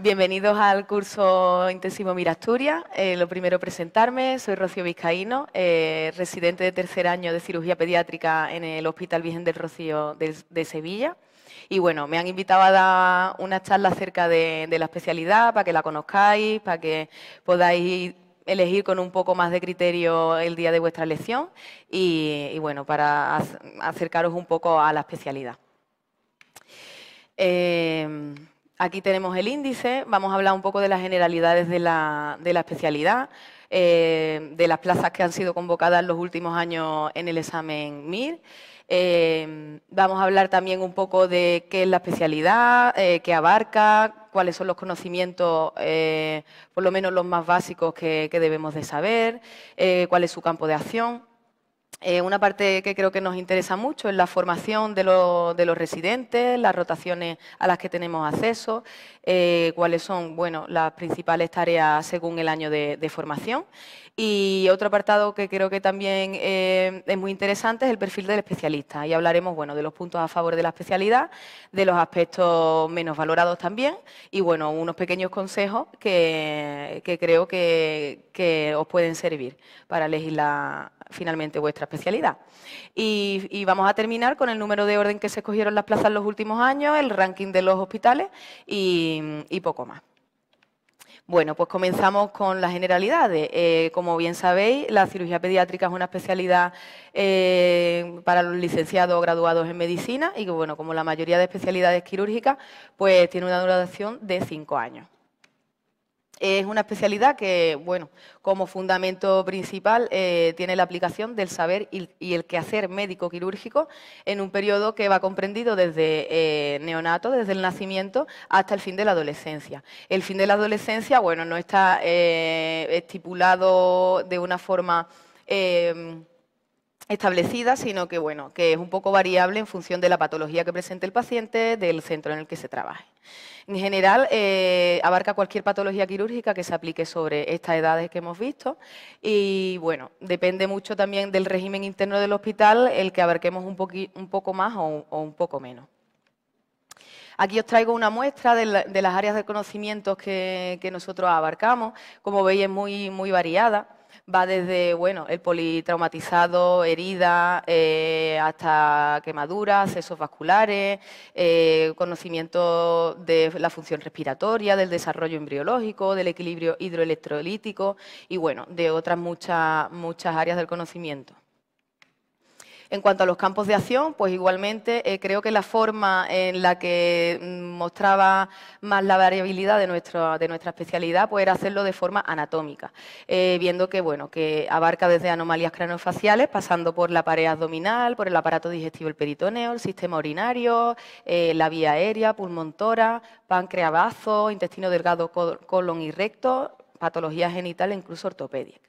Bienvenidos al curso intensivo Mirasturia. Eh, lo primero, presentarme. Soy Rocío Vizcaíno, eh, residente de tercer año de cirugía pediátrica en el Hospital Virgen del Rocío de, Sevilla. Y bueno, me han invitado a dar una charla acerca de, la especialidad para que la conozcáis, para que podáis elegir con un poco más de criterio el día de vuestra elección y, bueno, para acercaros un poco a la especialidad. Eh, Aquí tenemos el índice, vamos a hablar un poco de las generalidades de la, especialidad, eh, de las plazas que han sido convocadas en los últimos años en el examen MIR. Eh, vamos a hablar también un poco de qué es la especialidad, eh, qué abarca, cuáles son los conocimientos, por lo menos los más básicos que, que debemos de saber, cuál es su campo de acción. Eh, una parte que creo que nos interesa mucho es la formación de, los residentes, las rotaciones a las que tenemos acceso, eh, cuáles son bueno, las principales tareas según el año de, formación. Y otro apartado que creo que también eh, es muy interesante es el perfil del especialista. Y hablaremos bueno, de los puntos a favor de la especialidad, de los aspectos menos valorados también y bueno, unos pequeños consejos que, creo que, os pueden servir para elegir finalmente vuestra especialidad. Y, vamos a terminar con el número de orden que se escogieron las plazas en los últimos años, el ranking de los hospitales y, poco más. Bueno, pues comenzamos con las generalidades. Eh, como bien sabéis, la cirugía pediátrica es una especialidad eh, para los licenciados o graduados en medicina y bueno, como la mayoría de especialidades quirúrgicas, pues tiene una duración de cinco años. Es una especialidad que, bueno, como fundamento principal eh, tiene la aplicación del saber y, el quehacer médico-quirúrgico en un periodo que va comprendido desde eh, neonato, desde el nacimiento, hasta el fin de la adolescencia. El fin de la adolescencia, bueno, no está eh, estipulado de una forma establecida, sino que bueno, que es un poco variable en función de la patología que presente el paciente, del centro en el que se trabaje. En general, eh, abarca cualquier patología quirúrgica que se aplique sobre estas edades que hemos visto y, bueno, depende mucho también del régimen interno del hospital el que abarquemos un, poco más o, un poco menos. Aquí os traigo una muestra de, las áreas de conocimientos que, nosotros abarcamos. Como veis, es muy variada va desde bueno, el politraumatizado, herida, eh, hasta quemaduras, sesos vasculares, eh, conocimiento de la función respiratoria, del desarrollo embriológico, del equilibrio hidroelectrolítico y bueno, de otras muchas áreas del conocimiento. En cuanto a los campos de acción, pues igualmente eh, creo que la forma en la que mm, mostraba más la variabilidad de, de nuestra especialidad pues era hacerlo de forma anatómica, eh, viendo que, bueno, que abarca desde anomalías craneofaciales, pasando por la pared abdominal, por el aparato digestivo, el peritoneo, el sistema urinario, eh, la vía aérea, pulmontora, tora, páncreas, bazo, intestino delgado, colon y recto, patología genital e incluso ortopédica.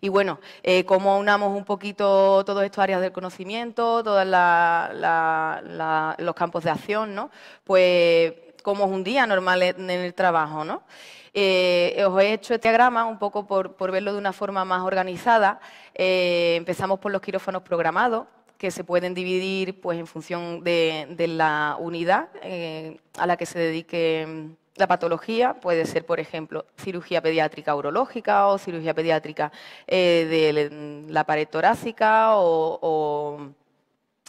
Y bueno, eh, cómo unamos un poquito todas estas áreas del conocimiento, todos los campos de acción, Pues como es un día normal en el trabajo, ¿no? Eh, os he hecho este diagrama un poco por, verlo de una forma más organizada. Eh, empezamos por los quirófanos programados, que se pueden dividir pues, en función de, la unidad a la que se dedique mm, la patología puede ser, por ejemplo, cirugía pediátrica urológica o cirugía pediátrica eh, de la pared torácica o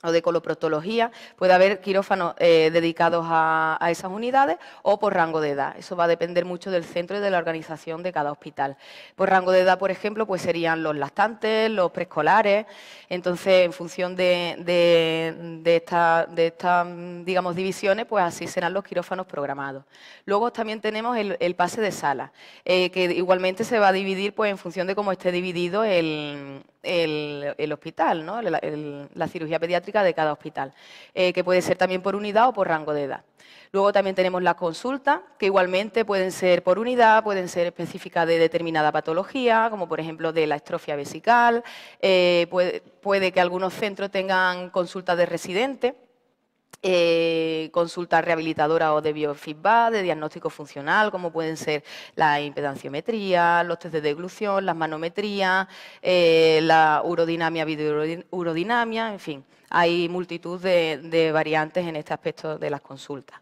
o de coloproctología, puede haber quirófanos eh, dedicados a, esas unidades o por rango de edad. Eso va a depender mucho del centro y de la organización de cada hospital. Por rango de edad, por ejemplo, pues serían los lactantes, los preescolares. Entonces, en función de, estas, esta, mm, digamos, divisiones, pues así serán los quirófanos programados. Luego también tenemos el, pase de sala, eh, que igualmente se va a dividir pues, en función de cómo esté dividido el el, hospital, ¿no? la cirugía pediátrica de cada hospital, eh, que puede ser también por unidad o por rango de edad. Luego también tenemos las consultas, que igualmente pueden ser por unidad, pueden ser específicas de determinada patología, como por ejemplo de la estrofia vesical, eh, puede, puede que algunos centros tengan consultas de residente eh, consultas rehabilitadoras o de biofeedback, de diagnóstico funcional, como pueden ser la impedanciometría, los test de deglución, las manometrías, eh, la urodinamia, videourodinamia, en fin, hay multitud de variantes en este aspecto de las consultas.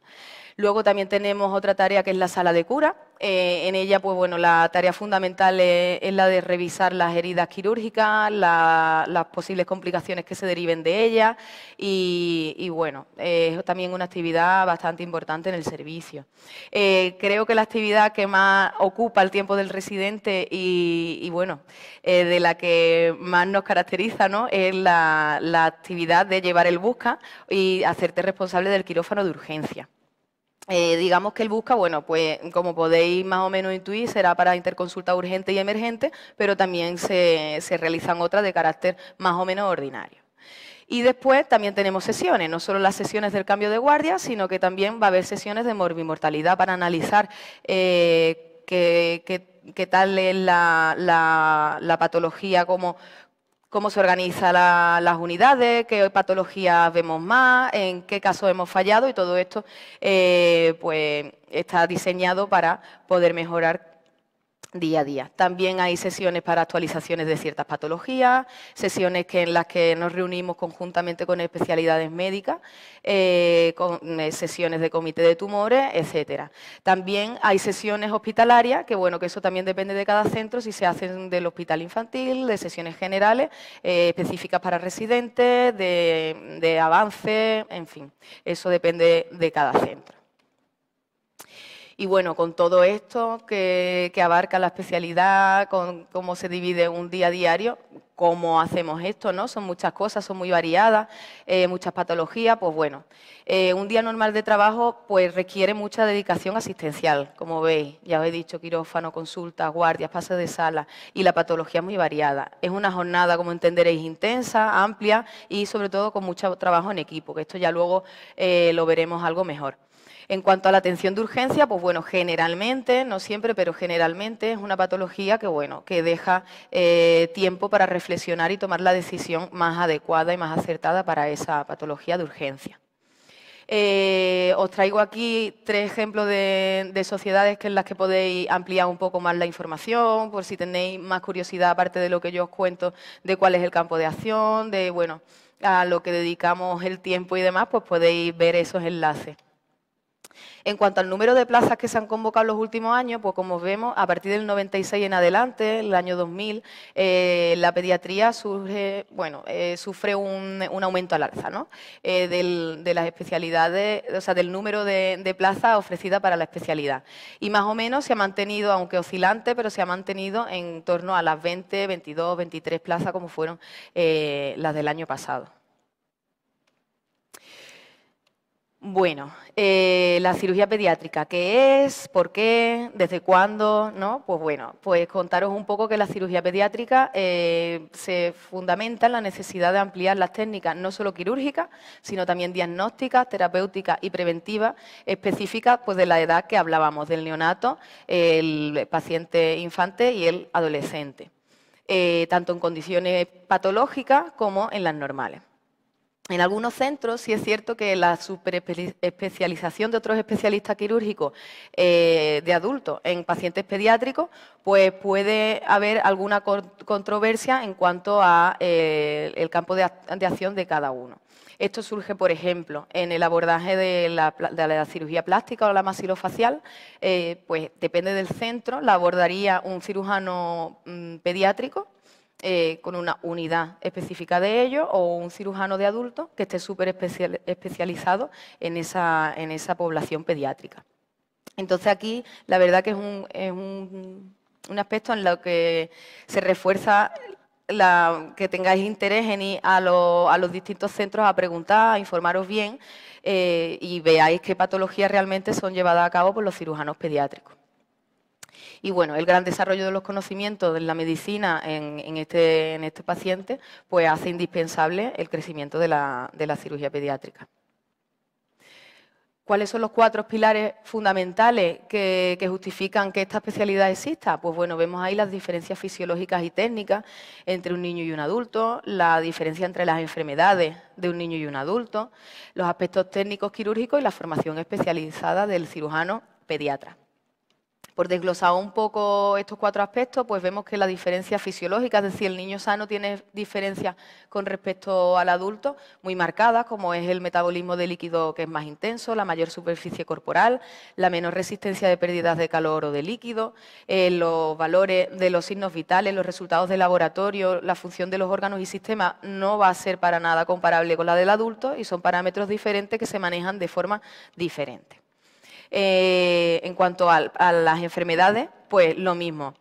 Luego también tenemos otra tarea que es la sala de cura. Eh, en ella, pues bueno, la tarea fundamental es, la de revisar las heridas quirúrgicas, las posibles complicaciones que se deriven de ellas y, bueno, es también una actividad bastante importante en el servicio. Eh, creo que la actividad que más ocupa el tiempo del residente y, bueno, eh, de la que más nos caracteriza, ¿no? Es la actividad de llevar el busca y hacerte responsable del quirófano de urgencia. Eh, digamos que el busca, bueno, pues como podéis más o menos intuir, será para interconsulta urgente y emergente, pero también se, realizan otras de carácter más o menos ordinario. Y después también tenemos sesiones, no solo las sesiones del cambio de guardia, sino que también va a haber sesiones de morbimortalidad para analizar eh, qué, tal es la, patología, cómo, cómo se organizan las unidades, qué patologías vemos más, en qué casos hemos fallado y todo esto eh, pues está diseñado para poder mejorar día a día. También hay sesiones para actualizaciones de ciertas patologías, sesiones que, en las que nos reunimos conjuntamente con especialidades médicas, eh, con, eh, sesiones de comité de tumores, etcétera. También hay sesiones hospitalarias, que bueno, que eso también depende de cada centro, si se hacen del hospital infantil, de sesiones generales, eh, específicas para residentes, de, de avance, en fin, eso depende de cada centro. Y bueno, con todo esto que, abarca la especialidad, con cómo se divide un día diario, cómo hacemos esto, ¿no? Son muchas cosas, son muy variadas, eh, muchas patologías, pues bueno. Eh, un día normal de trabajo, pues requiere mucha dedicación asistencial, como veis, ya os he dicho, quirófano, consulta, guardias, pases de sala, y la patología es muy variada. Es una jornada, como entenderéis, intensa, amplia y sobre todo con mucho trabajo en equipo, que esto ya luego eh, lo veremos algo mejor. En cuanto a la atención de urgencia, pues bueno, generalmente, no siempre, pero generalmente es una patología que, bueno, que deja eh, tiempo para reflexionar y tomar la decisión más adecuada y más acertada para esa patología de urgencia. Eh, os traigo aquí tres ejemplos de, de, sociedades en las que podéis ampliar un poco más la información, por si tenéis más curiosidad, aparte de lo que yo os cuento, de cuál es el campo de acción, de bueno, a lo que dedicamos el tiempo y demás, pues podéis ver esos enlaces. En cuanto al número de plazas que se han convocado en los últimos años, pues como vemos, a partir del 96 en adelante, el año 2000, eh, la pediatría bueno, eh, sufre un, aumento al alza, ¿no? Eh, del, de las especialidades, o sea, del número de, de plazas ofrecidas para la especialidad. Y más o menos se ha mantenido, aunque oscilante, pero se ha mantenido en torno a las 20, 22, 23 plazas como fueron las del año pasado. Bueno, eh, la cirugía pediátrica, ¿qué es? ¿Por qué? ¿Desde cuándo? ¿No? Pues bueno, pues contaros un poco que la cirugía pediátrica eh, se fundamenta en la necesidad de ampliar las técnicas no solo quirúrgicas, sino también diagnósticas, terapéuticas y preventivas específicas pues, de la edad que hablábamos, del neonato, el paciente infante y el adolescente, eh, tanto en condiciones patológicas como en las normales. En algunos centros sí es cierto que la superespecialización de otros especialistas quirúrgicos eh, de adultos en pacientes pediátricos, pues puede haber alguna controversia en cuanto a eh, el campo de, acción de cada uno. Esto surge, por ejemplo, en el abordaje de la, cirugía plástica o la masilofacial, eh, pues depende del centro, la abordaría un cirujano mm, pediátrico eh, con una unidad específica de ellos o un cirujano de adultos que esté súper especializado en esa, población pediátrica. Entonces aquí la verdad que es un, aspecto en lo que se refuerza que tengáis interés en ir a, los distintos centros a preguntar, a informaros bien eh, y veáis qué patologías realmente son llevadas a cabo por los cirujanos pediátricos. Y bueno, el gran desarrollo de los conocimientos de la medicina en, este, este, paciente pues hace indispensable el crecimiento de la, cirugía pediátrica cuáles son los cuatro pilares fundamentales que, que, justifican que esta especialidad exista. Pues bueno, vemos ahí las diferencias fisiológicas y técnicas entre un niño y un adulto, la diferencia entre las enfermedades de un niño y un adulto, los aspectos técnicos quirúrgicos y la formación especializada del cirujano pediatra. Por desglosar un poco estos cuatro aspectos, pues vemos que la diferencia fisiológica, es decir, el niño sano tiene diferencias con respecto al adulto muy marcadas, como es el metabolismo de líquido que es más intenso, la mayor superficie corporal, la menor resistencia de pérdidas de calor o de líquido, eh, los valores de los signos vitales, los resultados de laboratorio, la función de los órganos y sistemas no va a ser para nada comparable con la del adulto y son parámetros diferentes que se manejan de forma diferente. Eh, en cuanto a, las enfermedades, pues lo mismo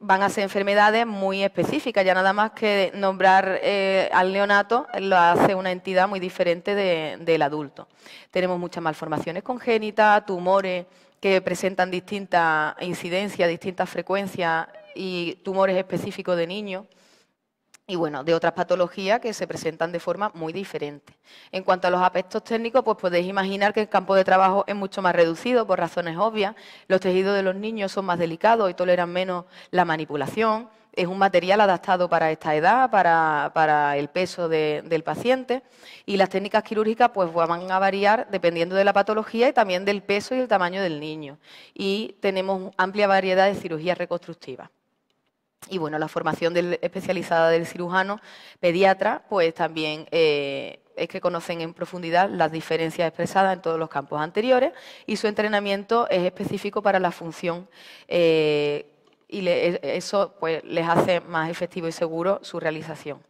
van a ser enfermedades muy específicas. Ya nada más que nombrar eh, al neonato lo hace una entidad muy diferente del adulto. Tenemos muchas malformaciones congénitas, tumores que presentan distintas incidencias, distintas frecuencias y tumores específicos de niños y bueno, de otras patologías que se presentan de forma muy diferente. En cuanto a los aspectos técnicos, pues podéis imaginar que el campo de trabajo es mucho más reducido por razones obvias, los tejidos de los niños son más delicados y toleran menos la manipulación, es un material adaptado para esta edad, para, el peso del paciente y las técnicas quirúrgicas pues van a variar dependiendo de la patología y también del peso y el tamaño del niño. Y tenemos amplia variedad de cirugías reconstructivas. Y bueno, la formación especializada del cirujano pediatra, pues también eh, es que conocen en profundidad las diferencias expresadas en todos los campos anteriores y su entrenamiento es específico para la función. Eh, y e, eso pues, les hace más efectivo y seguro su realización.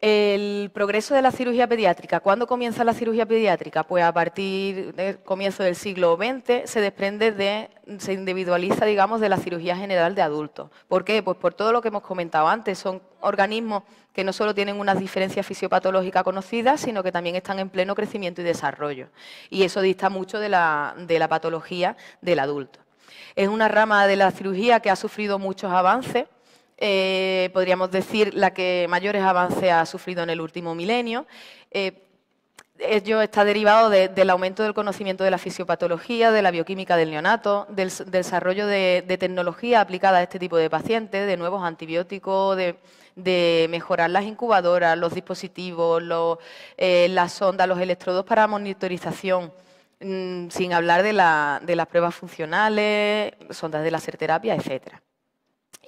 El progreso de la cirugía pediátrica. ¿Cuándo comienza la cirugía pediátrica? Pues a partir del comienzo del siglo XX se desprende de, se individualiza, digamos, de la cirugía general de adultos. ¿Por qué? Pues por todo lo que hemos comentado antes. Son organismos que no solo tienen unas diferencias fisiopatológicas conocidas, sino que también están en pleno crecimiento y desarrollo. Y eso dista mucho de la, de la patología del adulto. Es una rama de la cirugía que ha sufrido muchos avances eh, podríamos decir la que mayores avances ha sufrido en el último milenio. Eh, ello está derivado del aumento del conocimiento de la fisiopatología, de la bioquímica del neonato, del, desarrollo de, tecnología aplicada a este tipo de pacientes, de nuevos antibióticos, de, mejorar las incubadoras, los dispositivos, eh, las sondas, los electrodos para monitorización, mm, sin hablar de, las pruebas funcionales, sondas de la terapia, etcétera.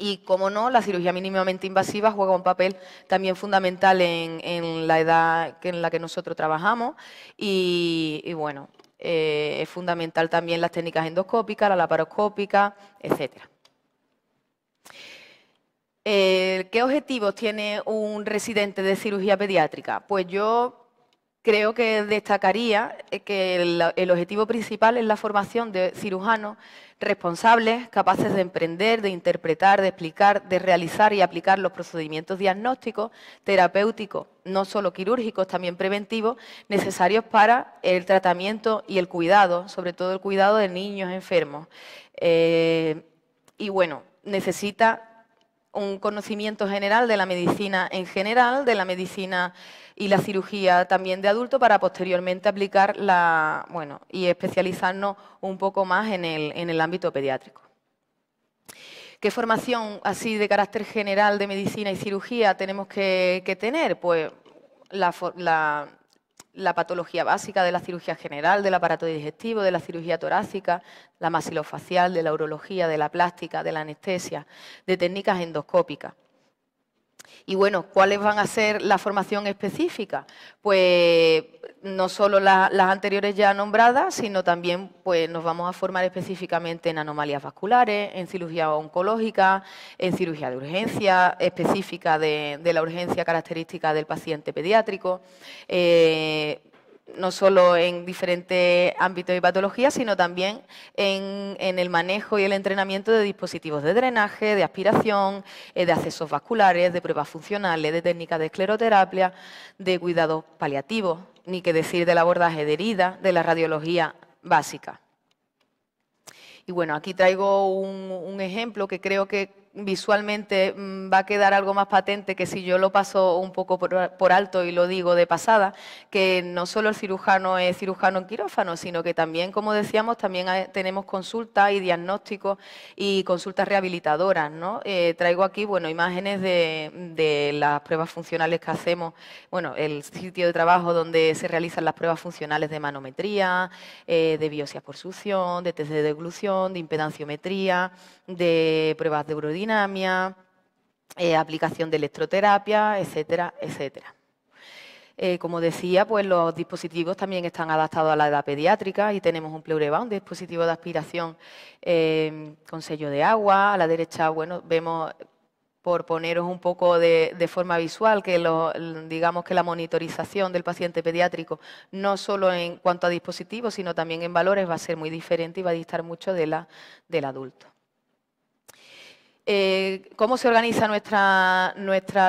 Y como no, la cirugía mínimamente invasiva juega un papel también fundamental en, la edad en la que nosotros trabajamos. Y, bueno, eh, es fundamental también las técnicas endoscópicas, la laparoscópica, etcétera. Eh, ¿Qué objetivos tiene un residente de cirugía pediátrica? Pues yo Creo que destacaría eh, que el, objetivo principal es la formación de cirujanos responsables, capaces de emprender, de interpretar, de explicar, de realizar y aplicar los procedimientos diagnósticos, terapéuticos, no solo quirúrgicos, también preventivos, necesarios para el tratamiento y el cuidado, sobre todo el cuidado de niños enfermos. Eh, y bueno, necesita un conocimiento general de la medicina en general, de la medicina y la cirugía también de adulto para posteriormente aplicar la, bueno, y especializarnos un poco más en el, ámbito pediátrico. ¿Qué formación así de carácter general de medicina y cirugía tenemos que, tener? Pues la, la, patología básica de la cirugía general, del aparato digestivo, de la cirugía torácica, la masilofacial, de la urología, de la plástica, de la anestesia, de técnicas endoscópicas. Y bueno, ¿cuáles van a ser la formación específica? Pues no solo las anteriores ya nombradas, sino también pues, nos vamos a formar específicamente en anomalías vasculares, en cirugía oncológica, en cirugía de urgencia específica de, la urgencia característica del paciente pediátrico, eh, no solo en diferentes ámbitos y patologías, sino también en, el manejo y el entrenamiento de dispositivos de drenaje, de aspiración, eh, de accesos vasculares, de pruebas funcionales, de técnicas de escleroterapia, de cuidados paliativos, ni que decir del abordaje de heridas, de la radiología básica. Y bueno, aquí traigo un ejemplo que creo que visualmente mm, va a quedar algo más patente que si yo lo paso un poco por, alto y lo digo de pasada, que no solo el cirujano es cirujano en quirófano, sino que también, como decíamos, también tenemos consultas y diagnósticos y consultas rehabilitadoras. ¿no? Eh, traigo aquí bueno, imágenes de, las pruebas funcionales que hacemos, bueno, el sitio de trabajo donde se realizan las pruebas funcionales de manometría, eh, de biopsias por succión, de test de deglución, de impedanciometría, de pruebas de urodía dinamia, eh, aplicación de electroterapia, etcétera, etcétera. Eh, como decía, pues los dispositivos también están adaptados a la edad pediátrica y tenemos un pleureba, un dispositivo de aspiración em, con sello de agua. A la derecha, bueno, vemos por poneros un poco de, forma visual, que digamos que la monitorización del paciente pediátrico, no solo en cuanto a dispositivos, sino también en valores, va a ser muy diferente y va a distar mucho de la, del adulto. Eh, ¿Cómo se organiza nuestra,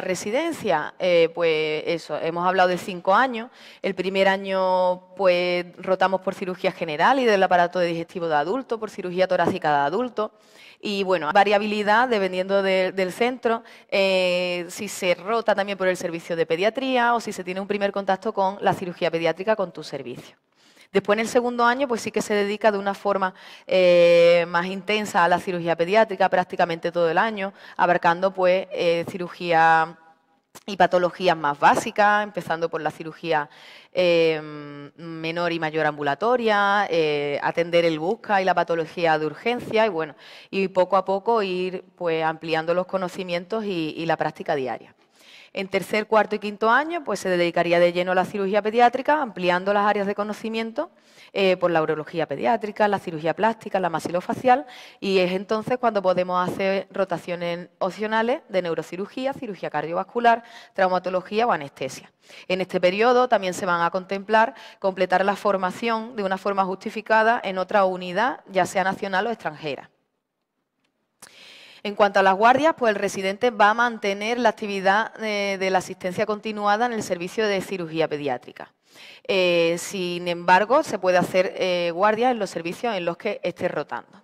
residencia? Eh, pues eso, hemos hablado de cinco años. El primer año pues rotamos por cirugía general y del aparato digestivo de adulto, por cirugía torácica de adulto. Y bueno, variabilidad dependiendo del centro, eh, si se rota también por el servicio de pediatría o si se tiene un primer contacto con la cirugía pediátrica con tu servicio. Después, en el segundo año, pues sí que se dedica de una forma eh, más intensa a la cirugía pediátrica prácticamente todo el año, abarcando pues eh, cirugía y patologías más básicas, empezando por la cirugía em, menor y mayor ambulatoria, eh, atender el busca y la patología de urgencia, y bueno, y poco a poco ir pues ampliando los conocimientos y la práctica diaria. En tercer, cuarto y quinto año, pues se dedicaría de lleno a la cirugía pediátrica, ampliando las áreas de conocimiento eh, por la urología pediátrica, la cirugía plástica, la masilofacial, y es entonces cuando podemos hacer rotaciones opcionales de neurocirugía, cirugía cardiovascular, traumatología o anestesia. En este periodo también se van a contemplar completar la formación de una forma justificada en otra unidad, ya sea nacional o extranjera. En cuanto a las guardias, pues el residente va a mantener la actividad eh, de la asistencia continuada en el servicio de cirugía pediátrica. Eh, sin embargo, se puede hacer eh, guardia en los servicios en los que esté rotando.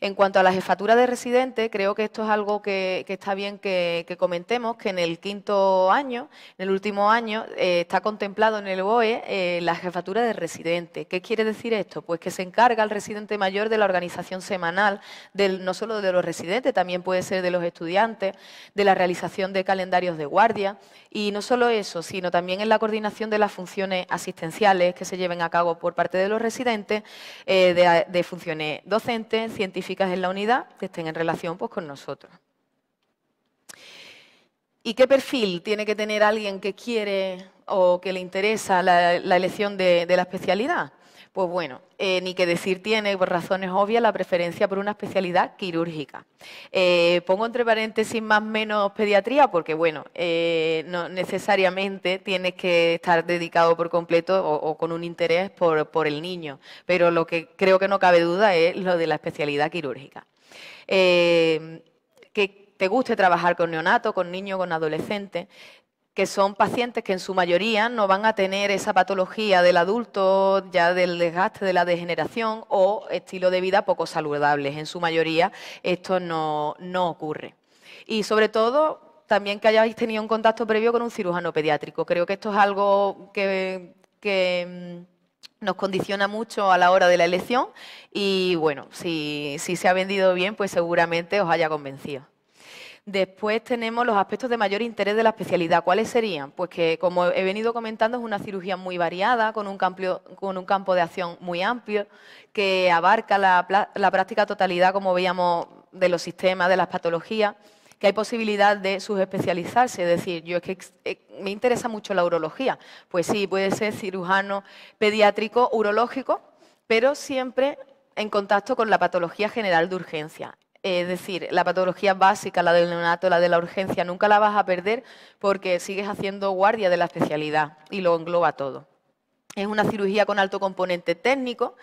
En cuanto a la jefatura de residente, creo que esto es algo que, está bien que, comentemos, que en el quinto año, en el último año, eh, está contemplado en el BOE eh, la jefatura de residente. ¿Qué quiere decir esto? Pues que se encarga el residente mayor de la organización semanal, no solo de los residentes, también puede ser de los estudiantes, de la realización de calendarios de guardia. Y no solo eso, sino también en la coordinación de las funciones asistenciales que se lleven a cabo por parte de los residentes, eh, de, de funciones docentes, científicas en la unidad que estén en relación pues, con nosotros. ¿Y qué perfil tiene que tener alguien que quiere o que le interesa la, elección de la especialidad? Pues bueno, eh, ni que decir tiene, por razones obvias, la preferencia por una especialidad quirúrgica. Eh, pongo entre paréntesis más menos pediatría porque, bueno, eh, no necesariamente tienes que estar dedicado por completo o, con un interés por, el niño, pero lo que creo que no cabe duda es lo de la especialidad quirúrgica. que te guste trabajar con neonato, con niño, con adolescente, que son pacientes que en su mayoría no van a tener esa patología del adulto, ya del desgaste, de la degeneración o estilo de vida poco saludables. En su mayoría esto no, ocurre. Y sobre todo, también que hayáis tenido un contacto previo con un cirujano pediátrico. Creo que esto es algo que, mm, nos condiciona mucho a la hora de la elección y bueno, si se ha vendido bien, pues seguramente os haya convencido. Después tenemos los aspectos de mayor interés de la especialidad. ¿Cuáles serían? Pues que, como he venido comentando, es una cirugía muy variada, con un, campo, con un campo de acción muy amplio, que abarca la, práctica totalidad, como veíamos, de los sistemas, de las patologías que hay posibilidad de subespecializarse, es decir, yo es que eh, me interesa mucho la urología, pues sí, puede ser cirujano pediátrico urológico, pero siempre en contacto con la patología general de urgencia. Es decir, la patología básica, la del neonato, la de la urgencia, nunca la vas a perder porque sigues haciendo guardia de la especialidad y lo engloba todo. Es una cirugía con alto componente técnico.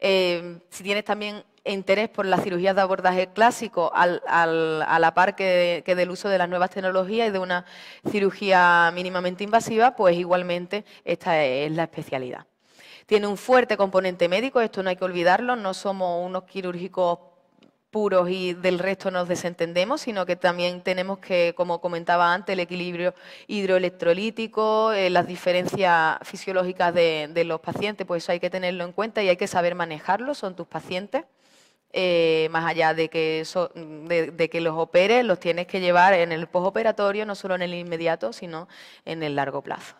Eh, si tienes también interés por las cirugías de abordaje clásico al, a la par que, que, del uso de las nuevas tecnologías y de una cirugía mínimamente invasiva, pues igualmente esta es la especialidad. Tiene un fuerte componente médico, esto no hay que olvidarlo, no somos unos quirúrgicos puros y del resto nos desentendemos, sino que también tenemos que, como comentaba antes, el equilibrio hidroelectrolítico, eh, las diferencias fisiológicas de, los pacientes, pues eso hay que tenerlo en cuenta y hay que saber manejarlo, son tus pacientes. Eh, más allá de que, de, que los operes, los tienes que llevar en el postoperatorio, no solo en el inmediato, sino en el largo plazo.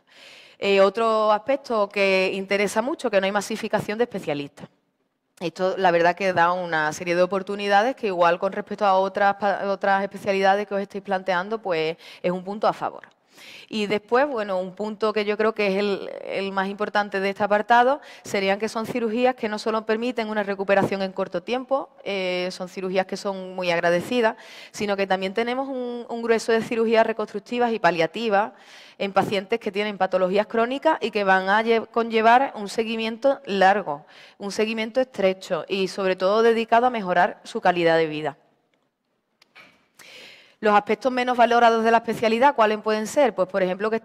Eh, otro aspecto que interesa mucho, que no hay masificación de especialistas. Esto, la verdad, que da una serie de oportunidades que, igual con respecto a otras, otras especialidades que os estáis planteando, pues es un punto a favor. Y después, bueno, un punto que yo creo que es el, más importante de este apartado serían que son cirugías que no solo permiten una recuperación en corto tiempo, eh, son cirugías que son muy agradecidas, sino que también tenemos un grueso de cirugías reconstructivas y paliativas en pacientes que tienen patologías crónicas y que van a conllevar un seguimiento largo, un seguimiento estrecho y sobre todo dedicado a mejorar su calidad de vida. Los aspectos menos valorados de la especialidad, ¿cuáles pueden ser? Pues, por ejemplo, que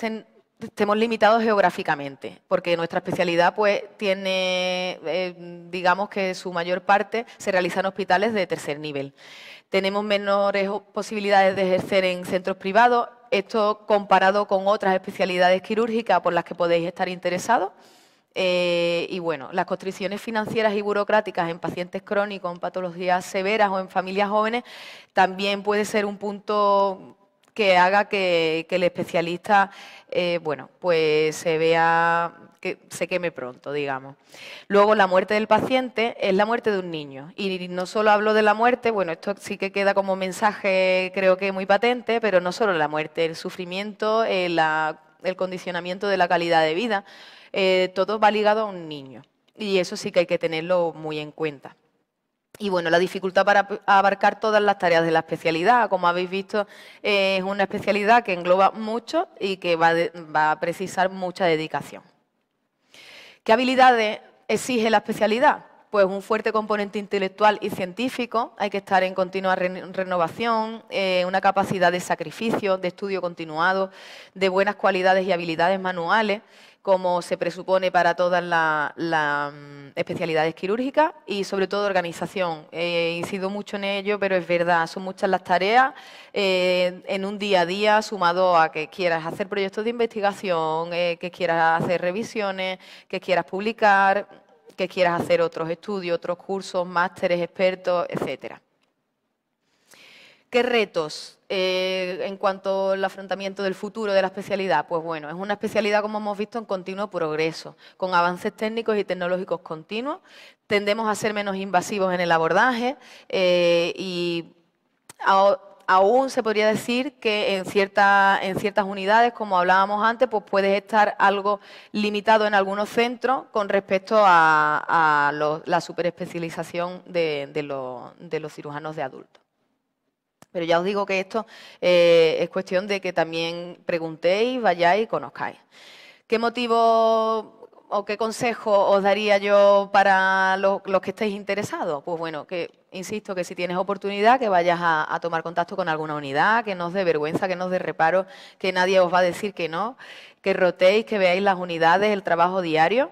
estemos limitados geográficamente, porque nuestra especialidad pues tiene, eh, digamos que su mayor parte se realiza en hospitales de tercer nivel tenemos menores posibilidades de ejercer en centros privados, esto comparado con otras especialidades quirúrgicas por las que podéis estar interesados. Eh, y bueno, las constricciones financieras y burocráticas en pacientes crónicos, en patologías severas o en familias jóvenes también puede ser un punto que haga que, el especialista, eh, bueno, pues se vea que se queme pronto, digamos. Luego, la muerte del paciente es la muerte de un niño. Y no solo hablo de la muerte, bueno, esto sí que queda como mensaje, creo que muy patente, pero no solo la muerte, el sufrimiento, eh, el condicionamiento de la calidad de vida, eh, todo va ligado a un niño. Y eso sí que hay que tenerlo muy en cuenta. Y bueno, la dificultad para abarcar todas las tareas de la especialidad, como habéis visto, es una especialidad que engloba mucho y que va, a precisar mucha dedicación. ¿Qué habilidades exige la especialidad? pues un fuerte componente intelectual y científico, hay que estar en continua renovación, eh, una capacidad de sacrificio, de estudio continuado, de buenas cualidades y habilidades manuales, como se presupone para todas las mm, especialidades quirúrgicas y sobre todo organización. Eh, incido mucho en ello, pero es verdad, son muchas las tareas eh, en un día a día sumado a que quieras hacer proyectos de investigación, que quieras hacer revisiones, que quieras publicar, que quieras hacer otros estudios, otros cursos, másteres, expertos, etcétera. ¿Qué retos eh, en cuanto al afrontamiento del futuro de la especialidad? Pues bueno, es una especialidad, como hemos visto, en continuo progreso, con avances técnicos y tecnológicos continuos. Tendemos a ser menos invasivos en el abordaje eh, y aún se podría decir que en, ciertas unidades, como hablábamos antes, pues puede estar algo limitado en algunos centros con respecto a, la superespecialización de, los, cirujanos de adultos. Pero ya os digo que esto eh, es cuestión de que también preguntéis, vayáis y conozcáis. ¿Qué motivo o qué consejo os daría yo para los, que estéis interesados? Pues bueno, que insisto que si tienes oportunidad, que vayas a, tomar contacto con alguna unidad, que no os dé vergüenza, que no os dé reparo, que nadie os va a decir que no, que rotéis, que veáis las unidades, el trabajo diario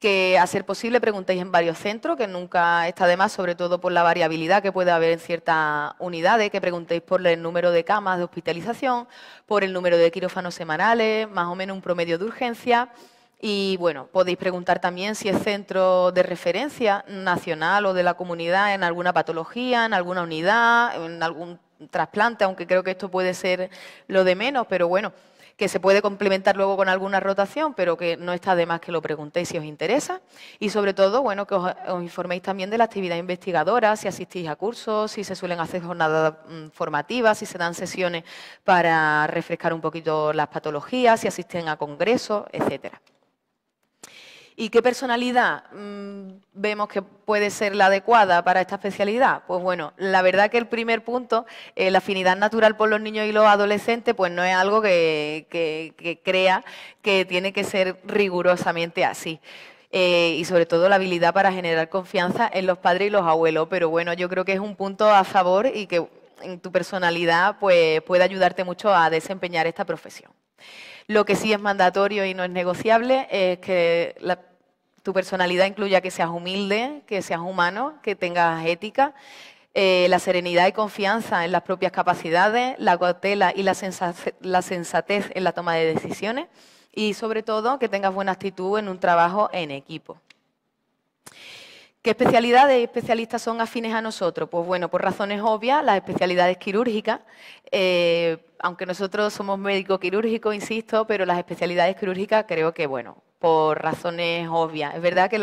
que a ser posible preguntéis en varios centros, que nunca está de más, sobre todo por la variabilidad que puede haber en ciertas unidades, que preguntéis por el número de camas de hospitalización, por el número de quirófanos semanales, más o menos un promedio de urgencia. Y bueno, podéis preguntar también si es centro de referencia nacional o de la comunidad en alguna patología, en alguna unidad, en algún trasplante, aunque creo que esto puede ser lo de menos, pero bueno, que se puede complementar luego con alguna rotación, pero que no está de más que lo preguntéis si os interesa. Y sobre todo, bueno, que os, informéis también de la actividad investigadora, si asistís a cursos, si se suelen hacer jornadas mm, formativas, si se dan sesiones para refrescar un poquito las patologías, si asisten a congresos, etcétera. ¿Y qué personalidad mm, vemos que puede ser la adecuada para esta especialidad? Pues bueno, la verdad que el primer punto, eh, la afinidad natural por los niños y los adolescentes, pues no es algo que, crea que tiene que ser rigurosamente así. Eh, y sobre todo la habilidad para generar confianza en los padres y los abuelos. Pero bueno, yo creo que es un punto a favor y que en tu personalidad pues, puede ayudarte mucho a desempeñar esta profesión. Lo que sí es mandatorio y no es negociable es que tu personalidad incluya que seas humilde, que seas humano, que tengas ética, eh, la serenidad y confianza en las propias capacidades, la cautela y la sensatez en la toma de decisiones y sobre todo que tengas buena actitud en un trabajo en equipo. ¿Qué especialidades y especialistas son afines a nosotros? Pues bueno, por razones obvias, las especialidades quirúrgicas, eh, aunque nosotros somos médico quirúrgico, insisto, pero las especialidades quirúrgicas creo que, bueno, por razones obvias. Es verdad que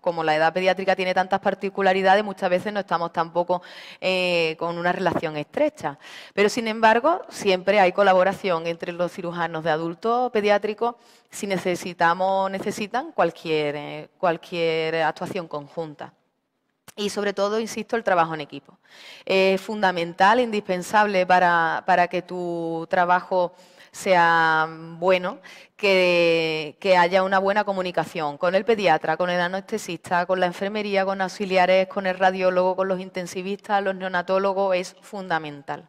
como, la edad pediátrica tiene tantas particularidades, muchas veces no estamos tampoco eh, con una relación estrecha. Pero, sin embargo, siempre hay colaboración entre los cirujanos de adultos pediátricos si necesitamos, necesitan cualquier, eh, cualquier actuación conjunta. Y sobre todo, insisto, el trabajo en equipo. Es fundamental, indispensable para, para que tu trabajo sea bueno, que, haya una buena comunicación con el pediatra, con el anestesista, con la enfermería, con auxiliares, con el radiólogo, con los intensivistas, los neonatólogos, es fundamental.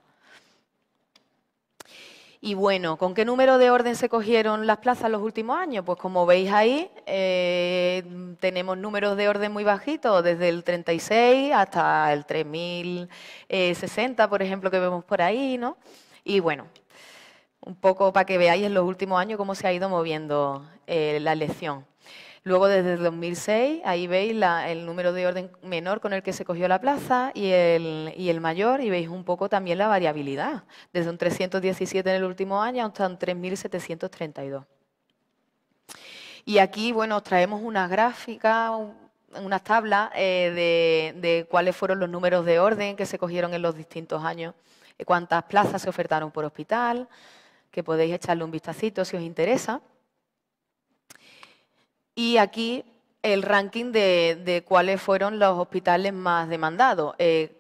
Y bueno, ¿con qué número de orden se cogieron las plazas los últimos años? Pues como veis ahí, eh, tenemos números de orden muy bajitos, desde el 36 hasta el 3060, eh, por ejemplo, que vemos por ahí, ¿no? Y bueno, un poco para que veáis en los últimos años cómo se ha ido moviendo eh, la elección. Luego, desde el 2006, ahí veis el número de orden menor con el que se cogió la plaza y el, mayor, y veis un poco también la variabilidad, desde un 317 en el último año hasta un 3.732. Y aquí, bueno, os traemos una gráfica, una tabla eh, de, de cuáles fueron los números de orden que se cogieron en los distintos años, eh, cuántas plazas se ofertaron por hospital, que podéis echarle un vistacito si os interesa. Y aquí el ranking de, cuáles fueron los hospitales más demandados. Eh,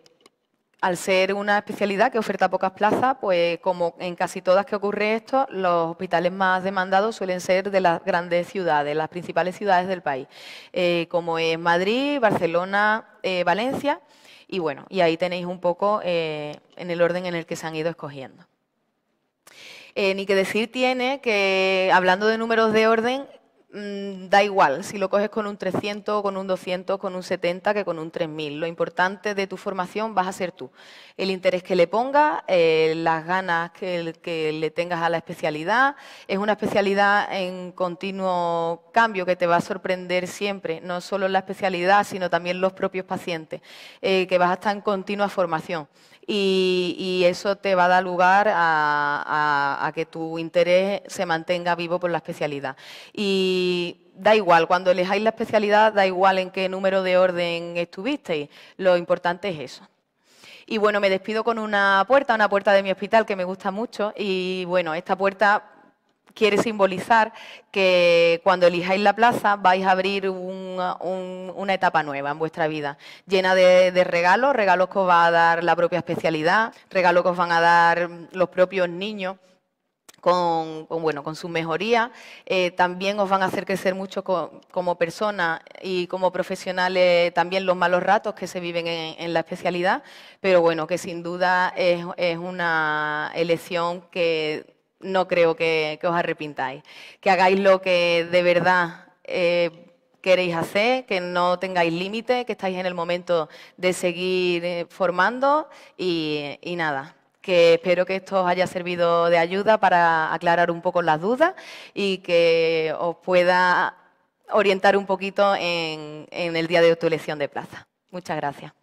al ser una especialidad que oferta pocas plazas, pues como en casi todas que ocurre esto, los hospitales más demandados suelen ser de las grandes ciudades, las principales ciudades del país, eh, como es Madrid, Barcelona, eh, Valencia, y bueno, y ahí tenéis un poco en el orden en el que se han ido escogiendo. Eh, ni que decir tiene que, hablando de números de orden, mm, da igual si lo coges con un 300, con un 200, con un 70 que con un 3000. Lo importante de tu formación vas a ser tú. El interés que le pongas, eh, las ganas que, le tengas a la especialidad. Es una especialidad en continuo cambio que te va a sorprender siempre, no solo la especialidad, sino también los propios pacientes, eh, que vas a estar en continua formación y, eso te va a dar lugar a, a que tu interés se mantenga vivo por la especialidad. Y da igual, cuando elijáis la especialidad, da igual en qué número de orden estuvisteis, lo importante es eso. Y bueno, me despido con una puerta, una puerta de mi hospital que me gusta mucho. Y bueno, esta puerta quiere simbolizar que cuando elijáis la plaza vais a abrir una, etapa nueva en vuestra vida, llena de, regalos, regalos que os va a dar la propia especialidad, regalos que os van a dar los propios niños. Con, bueno, con su mejoría, eh, también os van a hacer crecer mucho como personas y como profesionales también los malos ratos que se viven en, la especialidad, pero bueno, que sin duda es una elección que no creo que, os arrepintáis. Que hagáis lo que de verdad eh, queréis hacer, que no tengáis límites, que estáis en el momento de seguir eh, formando y, nada que espero que esto os haya servido de ayuda para aclarar un poco las dudas y que os pueda orientar un poquito en, en el día de tu elección de plaza. Muchas gracias.